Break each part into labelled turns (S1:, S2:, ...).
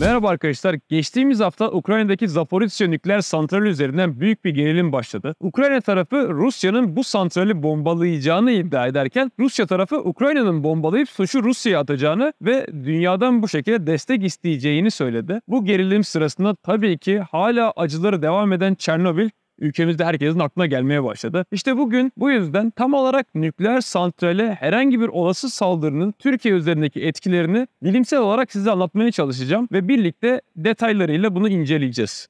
S1: Merhaba arkadaşlar. Geçtiğimiz hafta Ukrayna'daki Zaporizhzhia nükleer santrali üzerinden büyük bir gerilim başladı. Ukrayna tarafı Rusya'nın bu santrali bombalayacağını iddia ederken Rusya tarafı Ukrayna'nın bombalayıp suçu Rusya'ya atacağını ve dünyadan bu şekilde destek isteyeceğini söyledi. Bu gerilim sırasında tabii ki hala acıları devam eden Çernobil ülkemizde herkesin aklına gelmeye başladı. İşte bugün bu yüzden tam olarak nükleer santrale herhangi bir olası saldırının Türkiye üzerindeki etkilerini bilimsel olarak size anlatmaya çalışacağım ve birlikte detaylarıyla bunu inceleyeceğiz.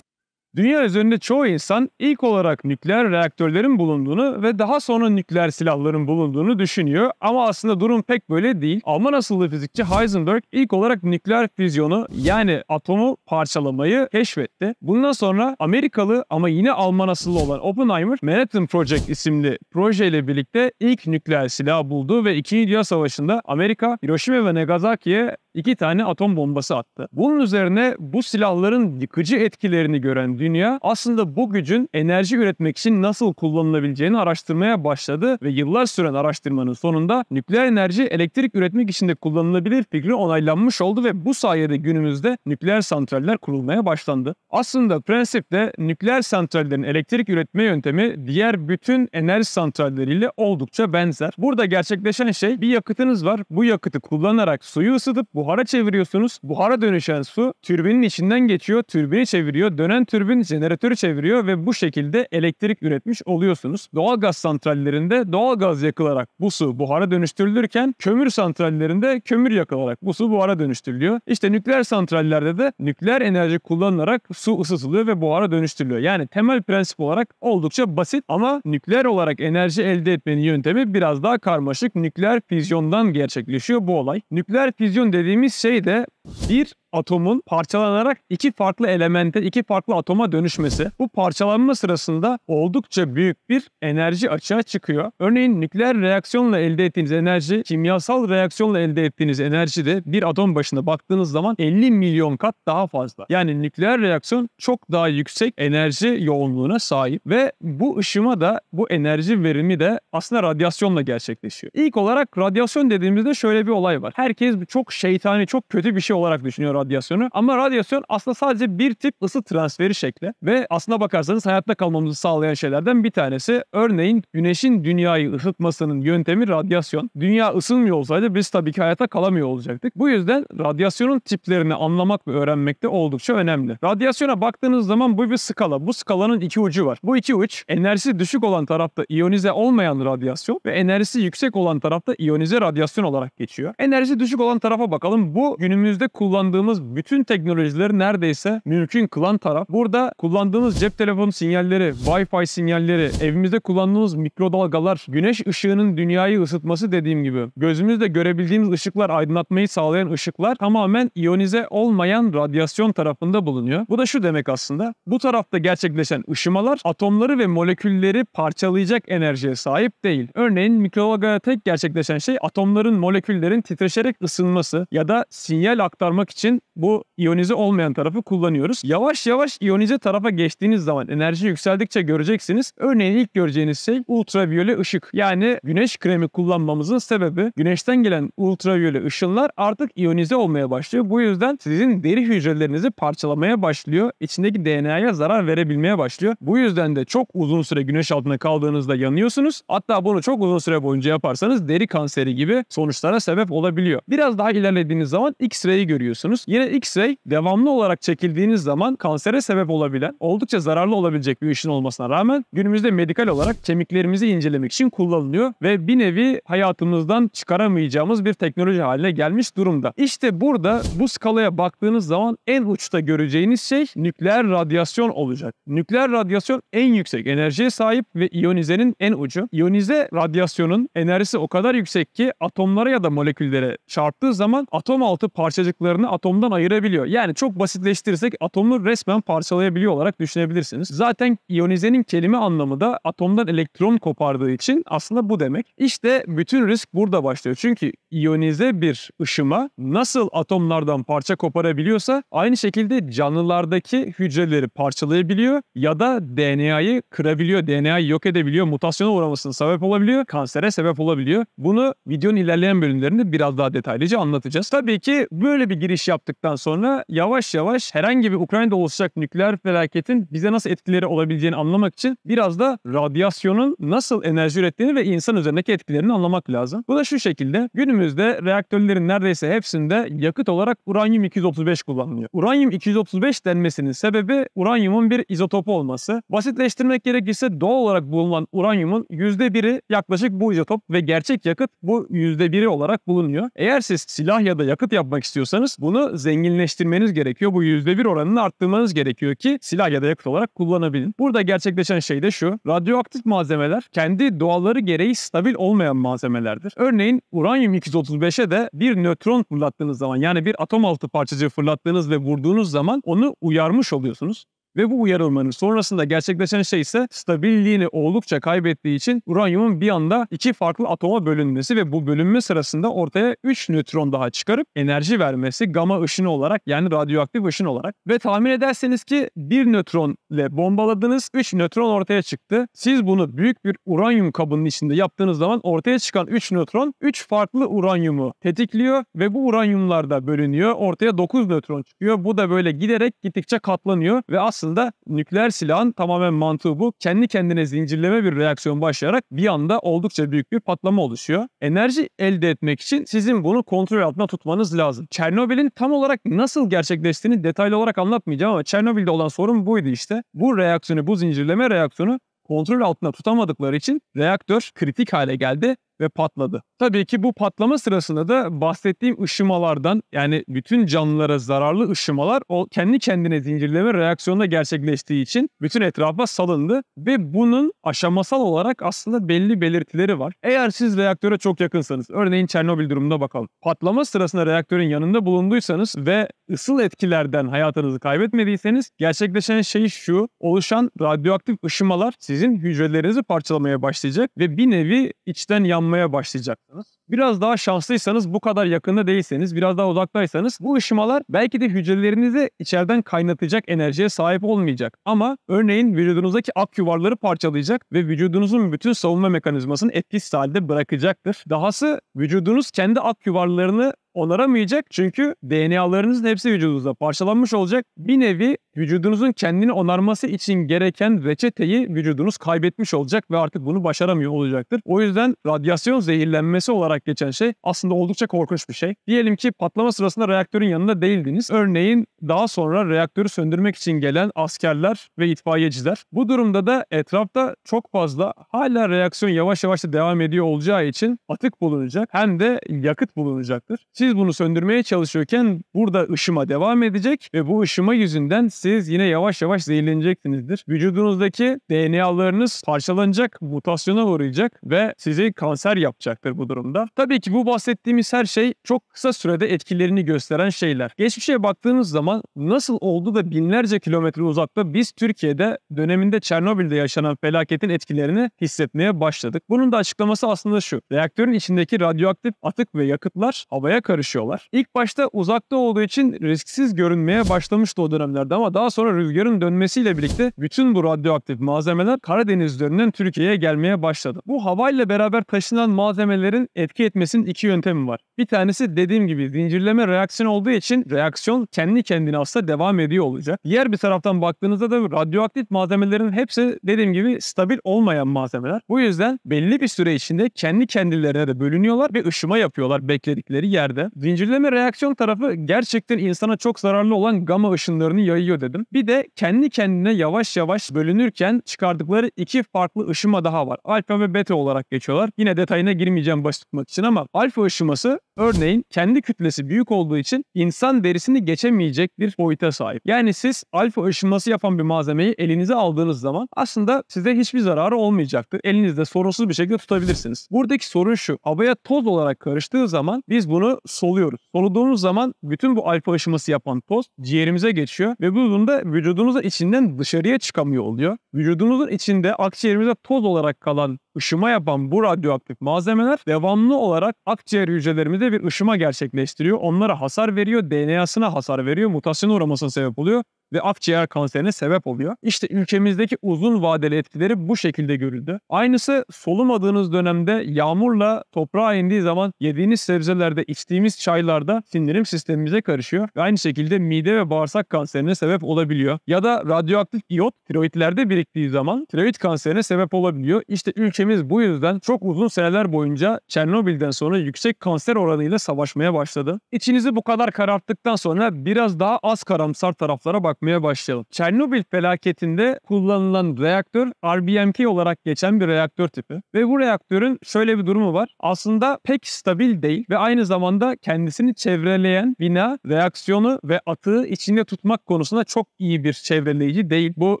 S1: Dünya üzerinde çoğu insan ilk olarak nükleer reaktörlerin bulunduğunu ve daha sonra nükleer silahların bulunduğunu düşünüyor ama aslında durum pek böyle değil. Alman asıllı fizikçi Heisenberg ilk olarak nükleer füzyonu yani atomu parçalamayı keşfetti. Bundan sonra Amerikalı ama yine Alman asıllı olan Oppenheimer Manhattan Project isimli projeyle birlikte ilk nükleer silah buldu ve 2. Dünya Savaşı'nda Amerika Hiroşima ve Nagasaki'ye iki tane atom bombası attı. Bunun üzerine bu silahların yıkıcı etkilerini gören dünya aslında bu gücün enerji üretmek için nasıl kullanılabileceğini araştırmaya başladı ve yıllar süren araştırmanın sonunda nükleer enerji elektrik üretmek için de kullanılabilir fikri onaylanmış oldu ve bu sayede günümüzde nükleer santraller kurulmaya başlandı. Aslında prensipte nükleer santrallerin elektrik üretme yöntemi diğer bütün enerji santralleriyle oldukça benzer. Burada gerçekleşen şey bir yakıtınız var. Bu yakıtı kullanarak suyu ısıtıp bu buhara çeviriyorsunuz. Buhara dönüşen su türbinin içinden geçiyor, türbini çeviriyor. Dönen türbin jeneratörü çeviriyor ve bu şekilde elektrik üretmiş oluyorsunuz. Doğalgaz santrallerinde doğalgaz yakılarak bu su buhara dönüştürülürken kömür santrallerinde kömür yakılarak bu su buhara dönüştürülüyor. İşte nükleer santrallerde de nükleer enerji kullanılarak su ısıtılıyor ve buhara dönüştürülüyor. Yani temel prensip olarak oldukça basit ama nükleer olarak enerji elde etmenin yöntemi biraz daha karmaşık. Nükleer füzyondan gerçekleşiyor bu olay. Nükleer füzyon dediğim 2007'de bir atomun parçalanarak iki farklı elemente, iki farklı atoma dönüşmesi. Bu parçalanma sırasında oldukça büyük bir enerji açığa çıkıyor. Örneğin nükleer reaksiyonla elde ettiğiniz enerji, kimyasal reaksiyonla elde ettiğiniz enerji de bir atom başına baktığınız zaman 50 milyon kat daha fazla. Yani nükleer reaksiyon çok daha yüksek enerji yoğunluğuna sahip ve bu ışıma da bu enerji verimi de aslında radyasyonla gerçekleşiyor. İlk olarak radyasyon dediğimizde şöyle bir olay var. Herkes çok şeytani, çok kötü bir şey olarak düşünüyor radyasyonu. Ama radyasyon aslında sadece bir tip ısı transferi şekli ve aslına bakarsanız hayatta kalmamızı sağlayan şeylerden bir tanesi. Örneğin güneşin dünyayı ısıtmasının yöntemi radyasyon. Dünya ısınmıyor olsaydı biz tabii ki hayata kalamıyor olacaktık. Bu yüzden radyasyonun tiplerini anlamak ve öğrenmek de oldukça önemli. Radyasyona baktığınız zaman bu bir skala. Bu skalanın iki ucu var. Bu iki uç enerjisi düşük olan tarafta iyonize olmayan radyasyon ve enerjisi yüksek olan tarafta iyonize radyasyon olarak geçiyor. Enerjisi düşük olan tarafa bakalım. Bu günümüzde kullandığımız bütün teknolojileri neredeyse mümkün kılan taraf. Burada kullandığımız cep telefonu sinyalleri, Wi-Fi sinyalleri, evimizde kullandığımız mikrodalgalar, güneş ışığının dünyayı ısıtması dediğim gibi gözümüzde görebildiğimiz ışıklar, aydınlatmayı sağlayan ışıklar tamamen iyonize olmayan radyasyon tarafında bulunuyor. Bu da şu demek aslında. Bu tarafta gerçekleşen ışımalar atomları ve molekülleri parçalayacak enerjiye sahip değil. Örneğin mikrodalgada tek gerçekleşen şey atomların, moleküllerin titreşerek ısınması ya da sinyal aktarmak için bu iyonize olmayan tarafı kullanıyoruz. Yavaş yavaş iyonize tarafa geçtiğiniz zaman enerji yükseldikçe göreceksiniz. Örneğin ilk göreceğiniz şey ultraviyole ışık. Yani güneş kremi kullanmamızın sebebi güneşten gelen ultraviyole ışınlar artık iyonize olmaya başlıyor. Bu yüzden sizin deri hücrelerinizi parçalamaya başlıyor. İçindeki DNA'ya zarar verebilmeye başlıyor. Bu yüzden de çok uzun süre güneş altında kaldığınızda yanıyorsunuz. Hatta bunu çok uzun süre boyunca yaparsanız deri kanseri gibi sonuçlara sebep olabiliyor. Biraz daha ilerlediğiniz zaman X-ray X-ray'i görüyorsunuz. Yine X-ray devamlı olarak çekildiğiniz zaman kansere sebep olabilen, oldukça zararlı olabilecek bir ışın olmasına rağmen günümüzde medikal olarak kemiklerimizi incelemek için kullanılıyor ve bir nevi hayatımızdan çıkaramayacağımız bir teknoloji haline gelmiş durumda. İşte burada bu skalaya baktığınız zaman en uçta göreceğiniz şey nükleer radyasyon olacak. Nükleer radyasyon en yüksek enerjiye sahip ve iyonizenin en ucu. İyonize radyasyonun enerjisi o kadar yüksek ki atomlara ya da moleküllere çarptığı zaman atom altı parçacık parçacıklarını atomdan ayırabiliyor. Yani çok basitleştirirsek atomunu resmen parçalayabiliyor olarak düşünebilirsiniz. Zaten iyonizenin kelime anlamı da atomdan elektron kopardığı için aslında bu demek. İşte bütün risk burada başlıyor. Çünkü iyonize bir ışıma nasıl atomlardan parça koparabiliyorsa aynı şekilde canlılardaki hücreleri parçalayabiliyor ya da DNA'yı kırabiliyor, DNA'yı yok edebiliyor, mutasyona uğramasına sebep olabiliyor, kansere sebep olabiliyor. Bunu videonun ilerleyen bölümlerinde biraz daha detaylıca anlatacağız. Tabii ki böyle böyle bir giriş yaptıktan sonra yavaş yavaş herhangi bir Ukrayna'da oluşacak nükleer felaketin bize nasıl etkileri olabileceğini anlamak için biraz da radyasyonun nasıl enerji ürettiğini ve insan üzerindeki etkilerini anlamak lazım. Bu da şu şekilde günümüzde reaktörlerin neredeyse hepsinde yakıt olarak uranyum 235 kullanılıyor. Uranyum 235 denmesinin sebebi uranyumun bir izotopu olması. Basitleştirmek gerekirse doğal olarak bulunan uranyumun %1'i yaklaşık bu izotop ve gerçek yakıt bu %1'i olarak bulunuyor. Eğer siz silah ya da yakıt yapmak istiyorsanız istiyorsanız bunu zenginleştirmeniz gerekiyor. Bu %1 oranını arttırmanız gerekiyor ki silah ya da yakıt olarak kullanabilin. Burada gerçekleşen şey de şu. Radyoaktif malzemeler kendi doğalları gereği stabil olmayan malzemelerdir. Örneğin uranyum 235'e de bir nötron fırlattığınız zaman yani bir atom altı parçacığı fırlattığınız ve vurduğunuz zaman onu uyarmış oluyorsunuz. Ve bu uyarılmanın sonrasında gerçekleşen şey ise stabilliğini oldukça kaybettiği için uranyumun bir anda iki farklı atoma bölünmesi ve bu bölünme sırasında ortaya 3 nötron daha çıkarıp enerji vermesi gamma ışını olarak yani radyoaktif ışın olarak. Ve tahmin ederseniz ki bir nötron ile bombaladınız 3 nötron ortaya çıktı. Siz bunu büyük bir uranyum kabının içinde yaptığınız zaman ortaya çıkan 3 nötron 3 farklı uranyumu tetikliyor ve bu uranyumlar da bölünüyor. Ortaya 9 nötron çıkıyor. Bu da böyle giderek gittikçe katlanıyor ve aslında aslında nükleer silahın tamamen mantığı bu. Kendi kendine zincirleme bir reaksiyon başlayarak bir anda oldukça büyük bir patlama oluşuyor. Enerji elde etmek için sizin bunu kontrol altına tutmanız lazım. Çernobil'in tam olarak nasıl gerçekleştiğini detaylı olarak anlatmayacağım ama Çernobil'de olan sorun buydu işte. Bu reaksiyonu, bu zincirleme reaksiyonu kontrol altına tutamadıkları için reaktör kritik hale geldi ve patladı. Tabii ki bu patlama sırasında da bahsettiğim ışımalardan yani bütün canlılara zararlı ışımalar o kendi kendine zincirleme reaksiyonunda gerçekleştiği için bütün etrafa salındı ve bunun aşamasal olarak aslında belli belirtileri var. Eğer siz reaktöre çok yakınsanız örneğin Çernobil durumunda bakalım. Patlama sırasında reaktörün yanında bulunduysanız ve ısıl etkilerden hayatınızı kaybetmediyseniz gerçekleşen şey şu oluşan radyoaktif ışımalar sizin hücrelerinizi parçalamaya başlayacak ve bir nevi içten yanma ışınlanmaya başlayacaksınız. Biraz daha şanslıysanız bu kadar yakında değilseniz, biraz daha uzaktaysanız bu ışımalar belki de hücrelerinizi içeriden kaynatacak enerjiye sahip olmayacak. Ama örneğin vücudunuzdaki ak yuvarları parçalayacak ve vücudunuzun bütün savunma mekanizmasını etkisiz halde bırakacaktır. Dahası vücudunuz kendi ak yuvarlarını onaramayacak çünkü DNA'larınızın hepsi vücudunuzda parçalanmış olacak. Bir nevi vücudunuzun kendini onarması için gereken reçeteyi vücudunuz kaybetmiş olacak ve artık bunu başaramıyor olacaktır. O yüzden radyasyon zehirlenmesi olarak geçen şey aslında oldukça korkunç bir şey. Diyelim ki patlama sırasında reaktörün yanında değildiniz. Örneğin daha sonra reaktörü söndürmek için gelen askerler ve itfaiyeciler. Bu durumda da etrafta çok fazla hala reaksiyon yavaş yavaş da devam ediyor olacağı için atık bulunacak hem de yakıt bulunacaktır. Siz siz bunu söndürmeye çalışıyorken burada ışıma devam edecek ve bu ışıma yüzünden siz yine yavaş yavaş zehirleneceksinizdir. Vücudunuzdaki DNA'larınız parçalanacak, mutasyona uğrayacak ve sizi kanser yapacaktır bu durumda. Tabii ki bu bahsettiğimiz her şey çok kısa sürede etkilerini gösteren şeyler. Geçmişe baktığınız zaman nasıl oldu da binlerce kilometre uzakta biz Türkiye'de döneminde Çernobil'de yaşanan felaketin etkilerini hissetmeye başladık. Bunun da açıklaması aslında şu. Reaktörün içindeki radyoaktif atık ve yakıtlar havaya karışıyor karışıyorlar. İlk başta uzakta olduğu için risksiz görünmeye başlamıştı o dönemlerde ama daha sonra rüzgarın dönmesiyle birlikte bütün bu radyoaktif malzemeler Karadeniz üzerinden Türkiye'ye gelmeye başladı. Bu havayla beraber taşınan malzemelerin etki etmesinin iki yöntemi var. Bir tanesi dediğim gibi zincirleme reaksiyon olduğu için reaksiyon kendi kendine aslında devam ediyor olacak. Diğer bir taraftan baktığınızda da radyoaktif malzemelerin hepsi dediğim gibi stabil olmayan malzemeler. Bu yüzden belli bir süre içinde kendi kendilerine de bölünüyorlar ve ışıma yapıyorlar bekledikleri yerde de zincirleme reaksiyon tarafı gerçekten insana çok zararlı olan gamma ışınlarını yayıyor dedim. Bir de kendi kendine yavaş yavaş bölünürken çıkardıkları iki farklı ışıma daha var. Alfa ve beta olarak geçiyorlar. Yine detayına girmeyeceğim basit tutmak için ama alfa ışıması örneğin kendi kütlesi büyük olduğu için insan derisini geçemeyecek bir boyuta sahip. Yani siz alfa ışınması yapan bir malzemeyi elinize aldığınız zaman aslında size hiçbir zararı olmayacaktır. Elinizde sorunsuz bir şekilde tutabilirsiniz. Buradaki sorun şu. Havaya toz olarak karıştığı zaman biz bunu soluyoruz. Soluduğumuz zaman bütün bu alfa aşıması yapan toz ciğerimize geçiyor ve bu durumda vücudumuzun içinden dışarıya çıkamıyor oluyor. Vücudumuzun içinde akciğerimize toz olarak kalan ışıma yapan bu radyoaktif malzemeler devamlı olarak akciğer hücrelerimizde bir ışıma gerçekleştiriyor. Onlara hasar veriyor, DNA'sına hasar veriyor, mutasyona uğramasına sebep oluyor ve akciğer kanserine sebep oluyor. İşte ülkemizdeki uzun vadeli etkileri bu şekilde görüldü. Aynısı solumadığınız dönemde yağmurla toprağa indiği zaman yediğiniz sebzelerde, içtiğimiz çaylarda sindirim sistemimize karışıyor ve aynı şekilde mide ve bağırsak kanserine sebep olabiliyor. Ya da radyoaktif iot tiroidlerde biriktiği zaman tiroid kanserine sebep olabiliyor. İşte ülkemiz Ülkemiz bu yüzden çok uzun seneler boyunca Çernobil'den sonra yüksek kanser oranıyla savaşmaya başladı. İçinizi bu kadar kararttıktan sonra biraz daha az karamsar taraflara bakmaya başlayalım. Çernobil felaketinde kullanılan reaktör RBMK olarak geçen bir reaktör tipi. Ve bu reaktörün şöyle bir durumu var. Aslında pek stabil değil ve aynı zamanda kendisini çevreleyen bina reaksiyonu ve atığı içinde tutmak konusunda çok iyi bir çevreleyici değil. Bu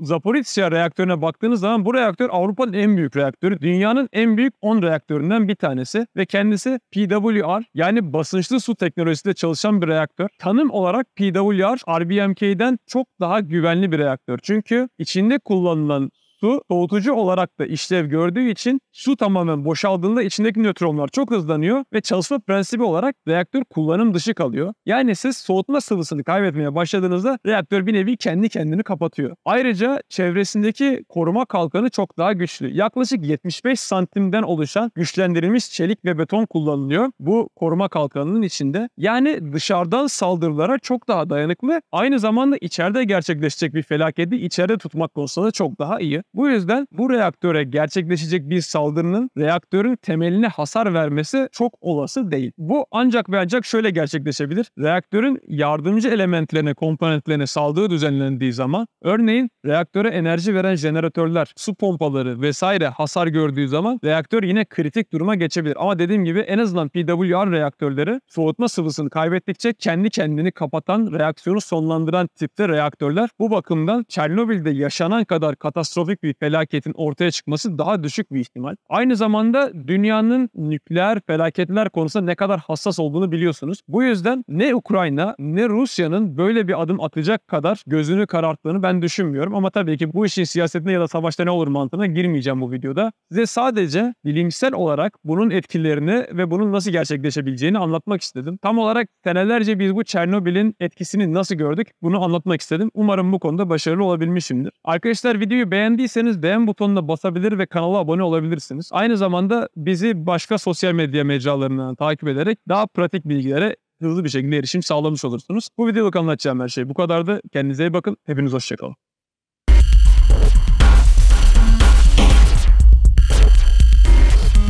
S1: Zaporizhia reaktörüne baktığınız zaman bu reaktör Avrupa'nın en büyük reaktörü. Dünya dünyanın en büyük 10 reaktöründen bir tanesi ve kendisi PWR yani basınçlı su teknolojisinde çalışan bir reaktör. Tanım olarak PWR RBMK'den çok daha güvenli bir reaktör. Çünkü içinde kullanılan su soğutucu olarak da işlev gördüğü için su tamamen boşaldığında içindeki nötronlar çok hızlanıyor ve çalışma prensibi olarak reaktör kullanım dışı kalıyor. Yani siz soğutma sıvısını kaybetmeye başladığınızda reaktör bir nevi kendi kendini kapatıyor. Ayrıca çevresindeki koruma kalkanı çok daha güçlü. Yaklaşık 75 santimden oluşan güçlendirilmiş çelik ve beton kullanılıyor bu koruma kalkanının içinde. Yani dışarıdan saldırılara çok daha dayanıklı. Aynı zamanda içeride gerçekleşecek bir felaketi içeride tutmak konusunda çok daha iyi. Bu yüzden bu reaktöre gerçekleşecek bir saldırının reaktörün temeline hasar vermesi çok olası değil. Bu ancak ve ancak şöyle gerçekleşebilir. Reaktörün yardımcı elementlerine, komponentlerine saldığı düzenlendiği zaman örneğin reaktöre enerji veren jeneratörler, su pompaları vesaire hasar gördüğü zaman reaktör yine kritik duruma geçebilir. Ama dediğim gibi en azından PWR reaktörleri soğutma sıvısını kaybettikçe kendi kendini kapatan, reaksiyonu sonlandıran tipte reaktörler. Bu bakımdan Çernobil'de yaşanan kadar katastrofik büyük bir felaketin ortaya çıkması daha düşük bir ihtimal. Aynı zamanda dünyanın nükleer felaketler konusunda ne kadar hassas olduğunu biliyorsunuz. Bu yüzden ne Ukrayna ne Rusya'nın böyle bir adım atacak kadar gözünü kararttığını ben düşünmüyorum. Ama tabii ki bu işin siyasetine ya da savaşta ne olur mantığına girmeyeceğim bu videoda. Size sadece bilimsel olarak bunun etkilerini ve bunun nasıl gerçekleşebileceğini anlatmak istedim. Tam olarak senelerce biz bu Çernobil'in etkisini nasıl gördük bunu anlatmak istedim. Umarım bu konuda başarılı olabilmişimdir. Arkadaşlar videoyu beğendiyseniz Beğendiyseniz beğen butonuna basabilir ve kanala abone olabilirsiniz. Aynı zamanda bizi başka sosyal medya mecralarından takip ederek daha pratik bilgilere hızlı bir şekilde erişim sağlamış olursunuz. Bu videoluk anlatacağım her şey bu kadardı. Kendinize iyi bakın. Hepiniz hoşçakalın.